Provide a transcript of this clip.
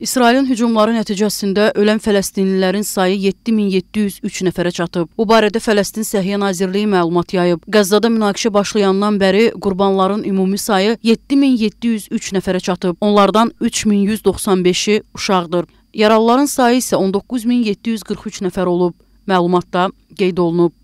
İsrailin hücumları nəticəsində ölən fələstinlilərin sayı 7703 nəfərə çatıb. Bu barədə Fələstin Səhiyyə Nazirliyi məlumat yayıb. Qəzzada münaqişə başlayandan bəri qurbanların ümumi sayı 7703 nəfərə çatıb. Onlardan 3195-i uşaqdır. Yaralıların sayı isə 19743 nəfər olub. Məlumatda qeyd olunub.